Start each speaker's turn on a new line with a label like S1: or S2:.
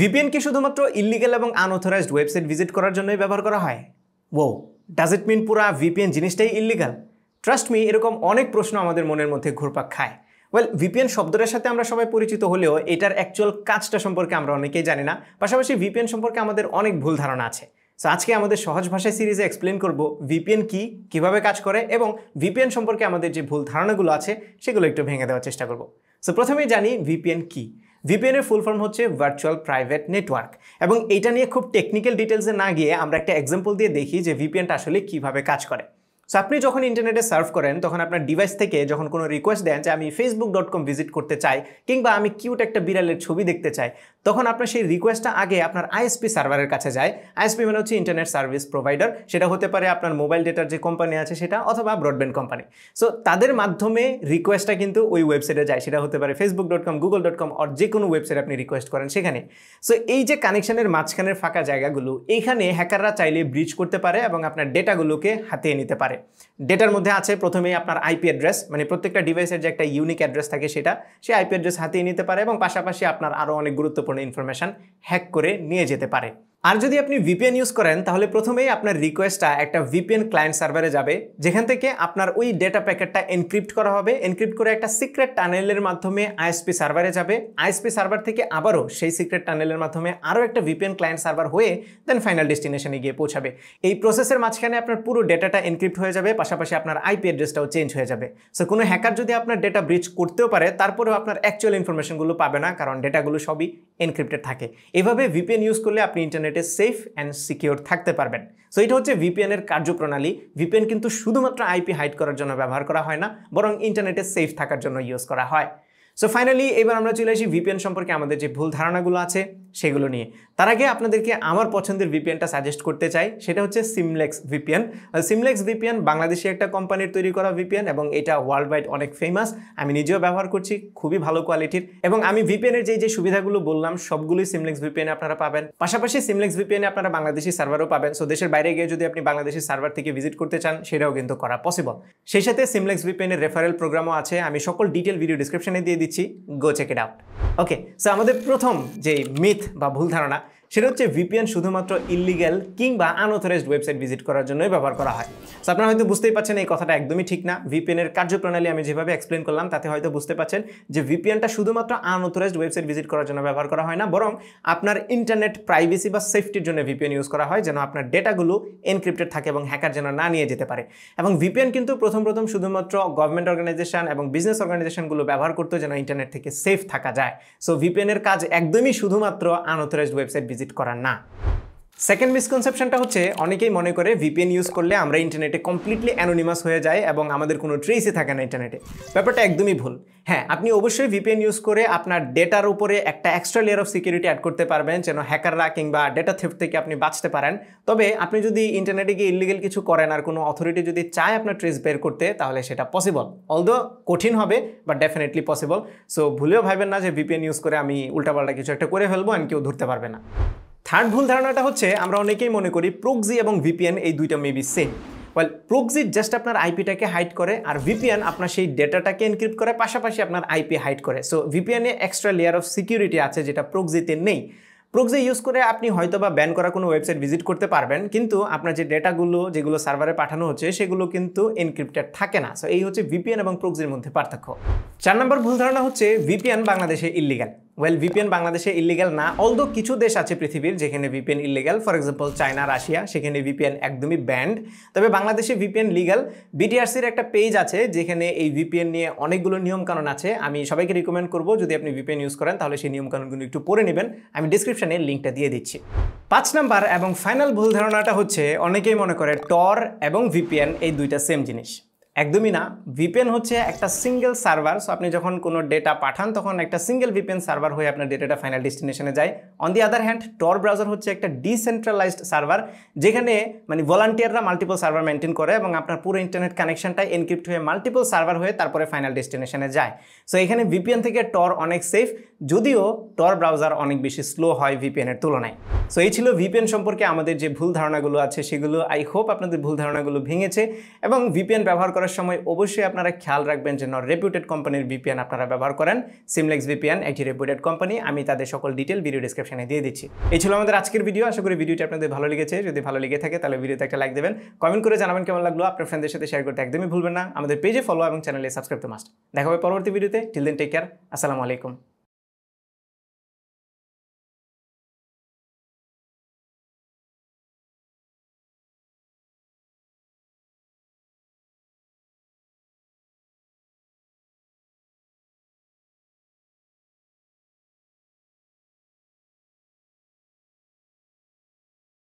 S1: VPN কি শুধুমাত্র illegal এবং আনঅথরাইজড ওয়েবসাইট ভিজিট করার জন্যই ব্যবহার করা হয় ও ডাজ ইট মিন পুরা ভিপিএন জিনিসটাই ইলিগাল ট্রাস্ট মি এরকম অনেক প্রশ্ন আমাদের মনের মধ্যে ঘুরপাক খায় ওয়েল ভিপিএন শব্দটার সাথে আমরা সবাই পরিচিত হলেও এটার অ্যাকচুয়াল কাজটা সম্পর্কে আমরা অনেকেই জানি না পাশাপাশি ভিপিএন সম্পর্কে আমাদের অনেক ভুল ধারণা আছে সো আজকে আমাদের সহজ ভাষায় সিরিজে এক্সপ্লেন করব ভিপিএন কি কিভাবে কাজ করে এবং ভিপিএন সম্পর্কে আমাদের যে ভুল ধারণাগুলো আছে সেগুলো একটু ভেঙে দেওয়ার চেষ্টা করব সো প্রথমেই জানি ভিপিএন কি ভিপিএনের ফুল ফর্ম হচ্ছে ভার্চুয়াল প্রাইভেট নেটওয়ার্ক এবং এটা নিয়ে খুব টেকনিক্যাল ডিটেলসে না গিয়ে আমরা একটা এক্সাম্পল দিয়ে দেখি যে ভিপিএনটা আসলে কিভাবে কাজ করে সো আপনি যখন ইন্টারনেটে সার্ভ করেন তখন আপনার ডিভাইস থেকে যখন কোনো রিকোয়েস্ট দেন যে আমি ফেসবুক ডট কম ভিজিট করতে চাই কিংবা আমি কিউট একটা বিড়ালের ছবি দেখতে চাই তখন আপনার সেই রিকোয়েস্টটা আগে আপনার আইএসপি সার্ভারের কাছে যায় আইএসপি মানে হচ্ছে ইন্টারনেট সার্ভিস প্রোভাইডার সেটা হতে পারে আপনার মোবাইল ডেটার যে কোম্পানি আছে সেটা অথবা ব্রডব্যান্ড কোম্পানি সো তাদের মাধ্যমে রিকোয়েস্টটা কিন্তু ওই ওয়েবসাইটে যায় সেটা হতে পারে Facebook dot com Google dot com আর যে কোনো ওয়েবসাইট আপনি রিকোয়েস্ট করেন সেখানে সো এই যে কানেকশনের মাঝখানের ফাঁকা জায়গাগুলো এইখানে হ্যাকাররা চাইলে ব্রিজ করতে পারে এবং আপনার ডেটাগুলোকে হাতিয়ে নিতে পারে ডেটার মধ্যে আছে প্রথমেই আপনার আইপি অ্যাড্রেস মানে প্রত্যেকটা ডিভাইসের যে একটা ইউনিক অ্যাড্রেস থাকে সেটা সেই আইপি অ্যাড্রেস হাতিয়ে নিতে পারে এবং পাশাপাশি আপনার আরও অনেক গুরুত্বপূর্ণ গুরুত্বপূর্ণ ইনফরমেশান হ্যাক করে নিয়ে যেতে পারে আর যদি আপনি ভিপিএন ইউজ করেন তাহলে প্রথমেই আপনার রিকোয়েস্টটা একটা ভিপিএন ক্লায়েন্ট সার্ভারে যাবে যেখান থেকে আপনার ওই ডেটা প্যাকেটটা এনক্রিপ্ট করা হবে এনক্রিপ্ট করে একটা সিক্রেট টানেলের মাধ্যমে আইএসপি সার্ভারে যাবে আইএসপি সার্ভার থেকে আবারও সেই সিক্রেট টানেলের মাধ্যমে আরও একটা ভিপিএন ক্লায়েন্ট সার্ভার হয়ে দেন ফাইনাল ডেস্টিনেশনে গিয়ে পৌঁছাবে এই প্রসেসের মাঝখানে আপনার পুরো ডেটাটা এনক্রিপ্ট হয়ে যাবে পাশাপাশি আপনার আইপি অ্যাড্রেসটাও চেঞ্জ হয়ে যাবে সো কোনো হ্যাকার যদি আপনার ডেটা ব্রিচ করতেও পারে তারপরেও আপনার অ্যাকচুয়াল ইনফরমেশনগুলো পাবে না কারণ ডেটাগুলো সবই এনক্রিপ্টেড থাকে এভাবে ভিপিএন ইউজ করলে আপনি ইন্টারনেট ইন্টারনেটে সেফ অ্যান্ড সিকিওর থাকতে পারবেন সো এটা হচ্ছে ভিপিএনের কার্যপ্রণালী ভিপিএন কিন্তু শুধুমাত্র আইপি হাইড করার জন্য ব্যবহার করা হয় না বরং ইন্টারনেটে সেফ থাকার জন্য ইউজ করা হয় সো ফাইনালি এবার আমরা চলে আসি ভিপিএন সম্পর্কে আমাদের যে ভুল ধারণাগুলো আছে সেগুলো নিয়ে তার আগে আপনাদেরকে আমার পছন্দের ভিপিএনটা সাজেস্ট করতে চাই সেটা হচ্ছে সিমলেক্স ভিপিএন সিমলেক্স ভিপিএন বাংলাদেশে একটা কোম্পানির তৈরি করা ভিপিএন এবং এটা ওয়ার্ল্ড ওয়াইড অনেক ফেমাস আমি নিজেও ব্যবহার করছি খুবই ভালো কোয়ালিটির এবং আমি ভিপিএনের যে যে সুবিধাগুলো বললাম সবগুলোই সিমলেক্স ভিপিএনে আপনারা পাবেন পাশাপাশি সিমলেক্স ভিপিএনে আপনারা বাংলাদেশি সার্ভারও পাবেন সো দেশের বাইরে গিয়ে যদি আপনি বাংলাদেশি সার্ভার থেকে ভিজিট করতে চান সেটাও কিন্তু করা পসিবল সেই সাথে সিমলেক্স ভিপিএনের রেফারেল প্রোগ্রামও আছে আমি সকল ডিটেল ভিডিও ডিসক্রিপশনে দিয়ে দিচ্ছি go check it out okay so আমাদের প্রথম যে মিথ বা ভুল ধারণা সেটা হচ্ছে ভিপিএন শুধুমাত্র ইলিগ্যাল কিংবা আনঅথরাইজড ওয়েবসাইট ভিজিট করার জন্যই ব্যবহার করা হয় সো আপনারা হয়তো বুঝতেই পারছেন এই কথাটা একদমই ঠিক না ভিপিএনের কার্যপ্রণালী আমি যেভাবে এক্সপ্লেন করলাম তাতে হয়তো বুঝতে পারছেন যে ভিপিএনটা শুধুমাত্র আনঅথরাইজড ওয়েবসাইট ভিজিট করার জন্য ব্যবহার করা হয় না বরং আপনার ইন্টারনেট প্রাইভেসি বা সেফটির জন্য ভিপিএন ইউজ করা হয় যেন আপনার ডেটাগুলো এনক্রিপ্টেড থাকে এবং হ্যাকার যেন না নিয়ে যেতে পারে এবং ভিপিএন কিন্তু প্রথম প্রথম শুধুমাত্র গভর্নমেন্ট অর্গানাইজেশন এবং বিজনেস অর্গানাইজেশনগুলো ব্যবহার করতো যেন ইন্টারনেট থেকে সেফ থাকা যায় সো ভিপিএনের কাজ একদমই শুধুমাত্র আনঅথরাইজড ওয়েবসাইট ভিজিট করা না সেকেন্ড মিসকনসেপশনটা হচ্ছে অনেকেই মনে করে ভিপিএন ইউজ করলে আমরা ইন্টারনেটে কমপ্লিটলি অ্যানোনিমাস হয়ে যায় এবং আমাদের কোনো ট্রেসই থাকে না ইন্টারনেটে ব্যাপারটা একদমই ভুল হ্যাঁ আপনি অবশ্যই ভিপিএন ইউজ করে আপনার ডেটার উপরে একটা extra layer of security add করতে পারবেন যেন হ্যাকাররা কিংবা ডেটা থেফট থেকে আপনি বাঁচতে পারেন তবে আপনি যদি ইন্টারনেটে গিয়ে ইলিগেল কিছু করেন আর কোনো অথরিটি যদি চায় আপনার ট্রেস বের করতে তাহলে সেটা পসিবল অলদো কঠিন হবে বাট ডেফিনেটলি পসিবল সো ভুলেও ভাবেন না যে ভিপিএন ইউজ করে আমি উল্টাপাল্টা কিছু একটা করে ফেলবো অ্যান্ড কেউ ধরতে পারবে না থার্ড ভুল ধারণাটা হচ্ছে আমরা অনেকেই মনে করি প্রোক্সি এবং ভিপিএন এই দুইটা maybe same well proxy just আপনার আইপিটাকে হাইড করে আর ভিপিএন আপনার সেই ডেটাটাকে এনক্রিপ্ট করে পাশাপাশি আপনার আইপি হাইড করে সো ভিপিএনে এক্সট্রা লেয়ার অফ সিকিউরিটি আছে যেটা প্রোক্সিতে নেই প্রোক্সি ইউজ করে আপনি হয়তো বা ব্যান করা কোনো ওয়েবসাইট ভিজিট করতে পারবেন কিন্তু আপনার যে ডেটাগুলো যেগুলো সার্ভারে পাঠানো হচ্ছে সেগুলো কিন্তু এনক্রিপ্টেড থাকে না সো এই হচ্ছে ভিপিএন এবং প্রোক্সির মধ্যে পার্থক্য চার নম্বর ভুল ধারণা হচ্ছে ভিপিএন বাংলাদেশে ইলিগাল ওয়েল ভিপিএন বাংলাদেশে ইলিগাল না অলদো কিছু দেশ আছে পৃথিবীর যেখানে VPN illegal for example China Russia সেখানে ভিপিএন একদমই ব্যান্ড তবে বাংলাদেশে ভিপিএন লিগাল বিটিআরসির একটা পেজ আছে যেখানে এই ভিপিএন নিয়ে অনেকগুলো নিয়মকানুন আছে আমি সবাইকে রিকমেন্ড করবো যদি আপনি ভিপিএন ইউজ করেন তাহলে সেই নিয়মকানুনগুলো একটু পড়ে নেবেন আমি ডিসক্রিপশানে লিঙ্কটা দিয়ে দিচ্ছি পাঁচ নাম্বার এবং ফাইনাল ভুল ধারণাটা হচ্ছে অনেকেই মনে করে টর এবং ভিপিএন এই দুইটা সেম জিনিস একদমই না ভিপেন হচ্ছে একটা সিঙ্গেল সার্ভার সো আপনি যখন কোনো ডেটা পাঠান তখন একটা সিঙ্গেল ভিপেন সার্ভার হয়ে আপনার ডেটাটা ফাইনাল ডেস্টিনেশনে যায় on the other hand Tor browser হচ্ছে একটা ডিসেন্ট্রালাইজড সার্ভার যেখানে মানে ভলান্টিয়াররা মাল্টিপল সার্ভার মেনটেন করে এবং আপনার পুরো ইন্টারনেট কানেকশনটা এনক্রিপ্ট হয়ে মাল্টিপল সার্ভার হয়ে তারপরে ফাইনাল ডেস্টিনেশনে যায় সো এখানে ভিপিএন থেকে টর অনেক সেফ যদিও টর ব্রাউজার অনেক বেশি স্লো হয় ভিপিএনের তুলনায় সো এই ছিল ভিপিএন সম্পর্কে আমাদের যে ভুল ধারণাগুলো আছে সেগুলো আই হোপ আপনাদের ভুল ধারণাগুলো ভেঙেছে এবং ভিপিএন ব্যবহার করা করার সময় অবশ্যই আপনারা খেয়াল রাখবেন নট রেপুটেড কোম্পানির ভিপিএন আপনারা ব্যবহার করেন সিমলেক্স ভিপিএন একটি রেপুটেড কোম্পানি আমি তাদের সকল ডিটেল ভিডিও ডিসক্রিপশনে দিয়ে দিচ্ছি এই ছিল আমাদের আজকের ভিডিও আশা করি ভিডিওটি আপনাদের ভালো লেগেছে যদি ভালো লেগে থাকে তাহলে ভিডিওতে একটা লাইক দেবেন কমেন্ট করে জানাবেন কেমন লাগলো আপনার ফ্রেন্ডদের সাথে শেয়ার করতে একদমই ভুলবেন না আমাদের পেজে ফলো এবং চ্যানেলে সাবস্ক্রাইব তো মাস্ট দেখা হবে পরবর্তী ভিডিওতে টিল দেন টেক কেয়ার আসসালামু আলাইকুম